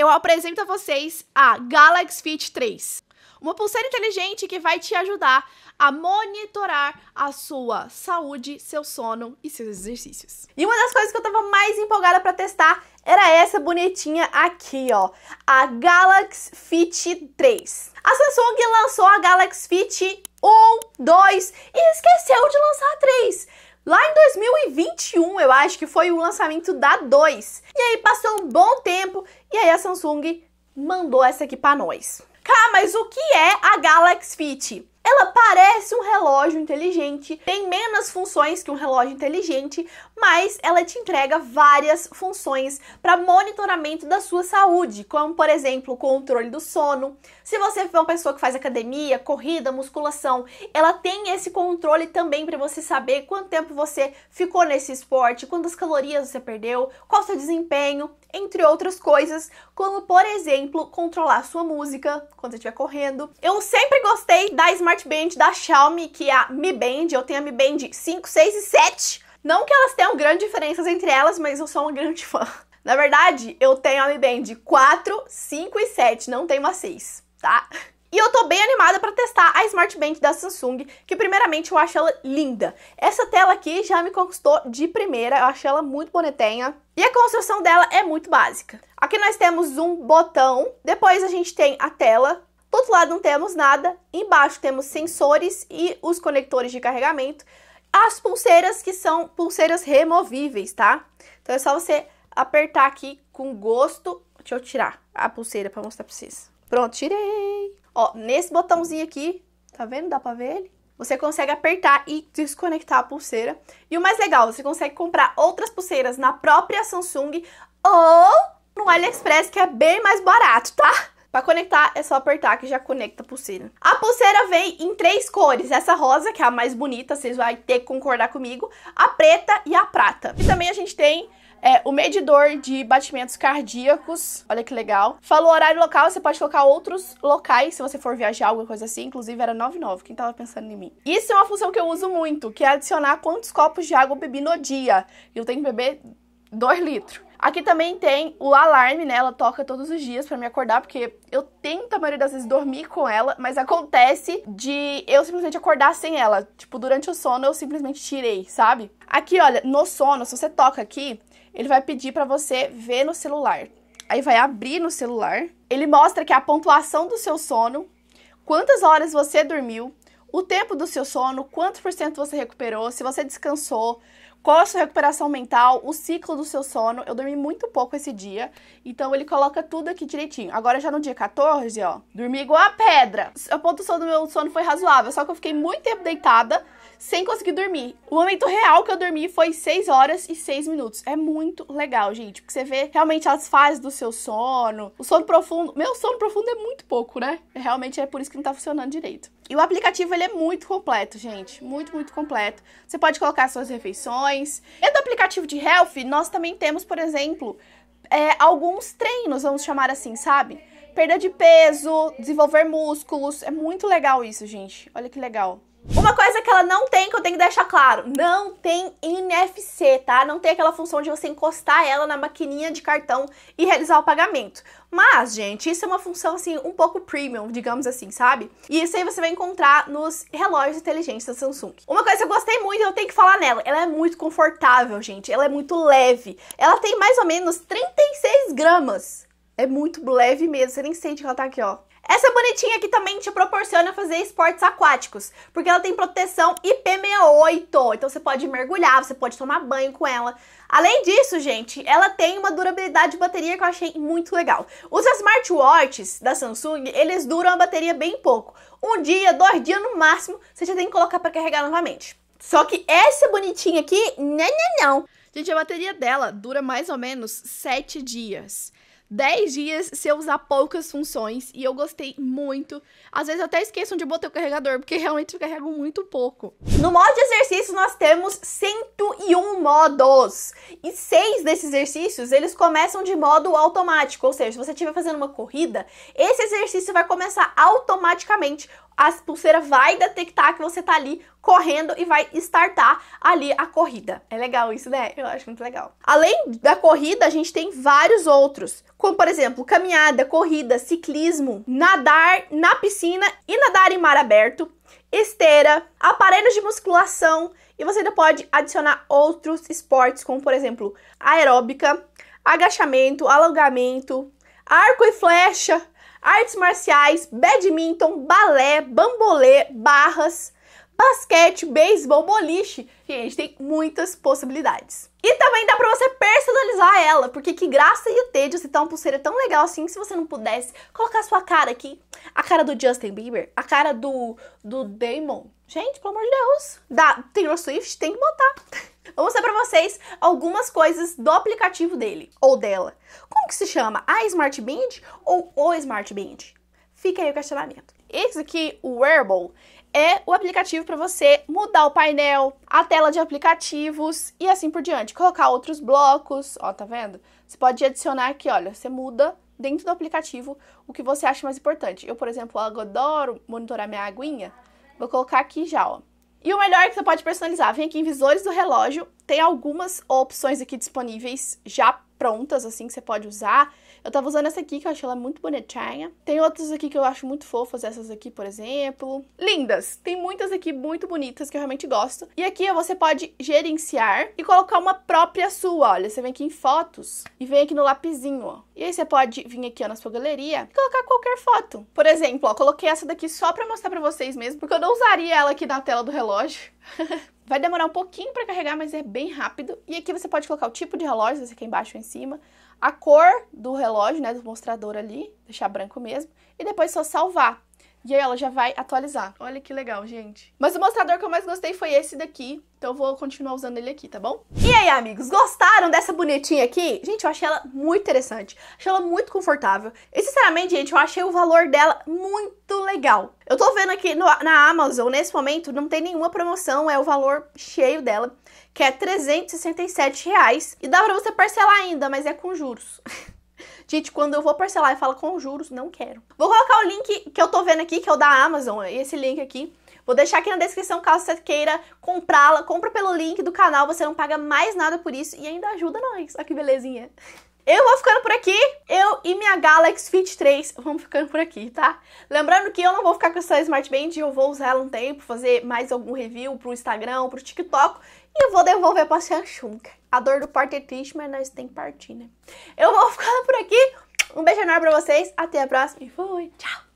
eu apresento a vocês a Galaxy Fit 3. Uma pulseira inteligente que vai te ajudar a monitorar a sua saúde, seu sono e seus exercícios. E uma das coisas que eu tava mais empolgada para testar era essa bonitinha aqui, ó, a Galaxy Fit 3. A Samsung lançou a Galaxy Fit 1, 2 e esqueceu de lançar a 3. Lá em 2021, eu acho que foi o lançamento da 2. E aí passou um bom tempo aí a Samsung mandou essa aqui para nós. Cá, mas o que é a Galaxy Fit? Ela parece um relógio inteligente, tem menos funções que um relógio inteligente, mas ela te entrega várias funções para monitoramento da sua saúde, como por exemplo, controle do sono. Se você for uma pessoa que faz academia, corrida, musculação, ela tem esse controle também para você saber quanto tempo você ficou nesse esporte, quantas calorias você perdeu, qual seu desempenho, entre outras coisas, como por exemplo, controlar sua música quando você estiver correndo. Eu sempre gostei da Smart smartband da Xiaomi, que é a Mi Band. Eu tenho a Mi Band 5, 6 e 7. Não que elas tenham grandes diferenças entre elas, mas eu sou uma grande fã. Na verdade, eu tenho a Mi Band 4, 5 e 7, não tenho a 6, tá? E eu tô bem animada para testar a Smart Band da Samsung, que primeiramente eu acho ela linda. Essa tela aqui já me conquistou de primeira, eu acho ela muito bonitinha. E a construção dela é muito básica. Aqui nós temos um botão, depois a gente tem a tela, do outro lado não temos nada, embaixo temos sensores e os conectores de carregamento, as pulseiras que são pulseiras removíveis, tá? Então é só você apertar aqui com gosto. Deixa eu tirar a pulseira para mostrar para vocês. Pronto, tirei. Ó, nesse botãozinho aqui, tá vendo? Dá para ver ele? Você consegue apertar e desconectar a pulseira. E o mais legal, você consegue comprar outras pulseiras na própria Samsung ou no AliExpress, que é bem mais barato, tá? Para conectar é só apertar que já conecta a pulseira. A pulseira vem em três cores, essa rosa que é a mais bonita, vocês vão ter que concordar comigo, a preta e a prata. E também a gente tem é, o medidor de batimentos cardíacos, olha que legal. Falou horário local, você pode colocar outros locais se você for viajar, alguma coisa assim. Inclusive era 99, quem tava pensando em mim? Isso é uma função que eu uso muito, que é adicionar quantos copos de água eu bebi no dia. Eu tenho que beber 2 litros. Aqui também tem o alarme, né? Ela toca todos os dias para me acordar, porque eu tento a maioria das vezes dormir com ela, mas acontece de eu simplesmente acordar sem ela. Tipo, durante o sono eu simplesmente tirei, sabe? Aqui, olha, no sono, se você toca aqui, ele vai pedir para você ver no celular. Aí vai abrir no celular, ele mostra que é a pontuação do seu sono, quantas horas você dormiu, o tempo do seu sono, quantos por cento você recuperou, se você descansou, qual a sua recuperação mental, o ciclo do seu sono. Eu dormi muito pouco esse dia, então ele coloca tudo aqui direitinho. Agora já no dia 14, ó, dormi igual a pedra. A pontuação do meu sono foi razoável, só que eu fiquei muito tempo deitada sem conseguir dormir. O momento real que eu dormi foi 6 horas e 6 minutos. É muito legal, gente, porque você vê realmente as fases do seu sono. O sono profundo, meu sono profundo é muito pouco, né? Realmente é por isso que não tá funcionando direito. E o aplicativo ele é muito completo, gente, muito, muito completo. Você pode colocar suas refeições refeições. do aplicativo de health, nós também temos, por exemplo, é, alguns treinos, vamos chamar assim, sabe? Perda de peso, desenvolver músculos. É muito legal isso, gente. Olha que legal. Uma coisa que ela não tem, que eu tenho que deixar claro, não tem NFC, tá? Não tem aquela função de você encostar ela na maquininha de cartão e realizar o pagamento. Mas, gente, isso é uma função assim um pouco premium, digamos assim, sabe? E isso aí você vai encontrar nos relógios inteligentes da Samsung. Uma coisa que eu gostei muito, eu tenho que falar nela, ela é muito confortável, gente, ela é muito leve. Ela tem mais ou menos 36 gramas. É muito leve mesmo, você nem sente que ela tá aqui, ó essa bonitinha aqui também te proporciona fazer esportes aquáticos, porque ela tem proteção IP68, então você pode mergulhar, você pode tomar banho com ela. Além disso, gente, ela tem uma durabilidade de bateria que eu achei muito legal. Os smartwatches da Samsung, eles duram a bateria bem pouco. Um dia, dois dias no máximo, você já tem que colocar para carregar novamente. Só que essa bonitinha aqui, não, não, não. Gente, a bateria dela dura mais ou menos 7 dias. 10 dias se eu usar poucas funções e eu gostei muito. Às vezes até esqueçam de botar o carregador, porque realmente eu carrego muito pouco. No modo de exercícios nós temos 101 modos. E seis desses exercícios, eles começam de modo automático, ou seja, se você estiver fazendo uma corrida, esse exercício vai começar automaticamente a pulseira vai detectar que você tá ali correndo e vai startar ali a corrida. É legal isso, né? Eu acho muito legal. Além da corrida, a gente tem vários outros, como por exemplo, caminhada, corrida, ciclismo, nadar na piscina e nadar em mar aberto, esteira, aparelhos de musculação e você ainda pode adicionar outros esportes, como por exemplo, aeróbica, agachamento, alongamento, arco e flecha, artes marciais, badminton, balé, bambolê, barras, basquete, beisebol, boliche. Gente, tem muitas possibilidades. E também dá pra você personalizar ela, porque que graça ia ter de você ter uma pulseira tão legal assim se você não pudesse colocar sua cara aqui, a cara do Justin Bieber, a cara do, do Damon. Gente, pelo amor de Deus, da Taylor Swift tem que botar. Vou mostrar pra vocês algumas coisas do aplicativo dele, ou dela. Como que se chama? A Smart Band ou o Smart Band? Fica aí o questionamento. Esse aqui, o Wearable, é o aplicativo para você mudar o painel, a tela de aplicativos e assim por diante. Colocar outros blocos, ó, tá vendo? Você pode adicionar aqui, olha, você muda dentro do aplicativo o que você acha mais importante. Eu, por exemplo, adoro monitorar minha aguinha. Vou colocar aqui já, ó. E o melhor é que você pode personalizar. Vem aqui em visores do relógio, tem algumas opções aqui disponíveis já prontas, assim, que você pode usar. Eu tava usando essa aqui, que eu achei ela muito bonitinha. Tem outras aqui que eu acho muito fofas, essas aqui, por exemplo. Lindas! Tem muitas aqui muito bonitas que eu realmente gosto. E aqui você pode gerenciar e colocar uma própria sua, olha. Você vem aqui em fotos e vem aqui no lapizinho. ó. E aí você pode vir aqui, ó, na sua galeria e colocar qualquer foto. Por exemplo, ó, coloquei essa daqui só pra mostrar pra vocês mesmo, porque eu não usaria ela aqui na tela do relógio. Vai demorar um pouquinho para carregar, mas é bem rápido. E aqui você pode colocar o tipo de relógio, esse aqui embaixo ou em cima, a cor do relógio, né, do mostrador ali, deixar branco mesmo, e depois só salvar. E aí ela já vai atualizar. Olha que legal, gente. Mas o mostrador que eu mais gostei foi esse daqui. Então eu vou continuar usando ele aqui, tá bom? E aí, amigos, gostaram dessa bonitinha aqui? Gente, eu achei ela muito interessante. Achei ela muito confortável. E sinceramente, gente, eu achei o valor dela muito legal. Eu tô vendo aqui no, na Amazon, nesse momento, não tem nenhuma promoção. É o valor cheio dela, que é 367 reais. E dá pra você parcelar ainda, mas é com juros. Gente, quando eu vou parcelar e falo com juros, não quero. Vou colocar o link que eu tô vendo aqui, que é o da Amazon, é esse link aqui. Vou deixar aqui na descrição caso você queira comprá-la. Compra pelo link do canal, você não paga mais nada por isso e ainda ajuda nós. Olha que belezinha. Eu vou ficando por aqui. Eu e minha Galaxy Fit 3 vamos ficando por aqui, tá? Lembrando que eu não vou ficar com essa Smart Band, eu vou usar ela um tempo, fazer mais algum review pro Instagram, pro TikTok e eu vou devolver pra Samsung. A dor do parto é triste, mas nós tem que partir, né? Eu vou ficando por aqui. Um beijo enorme pra vocês. Até a próxima e fui. Tchau.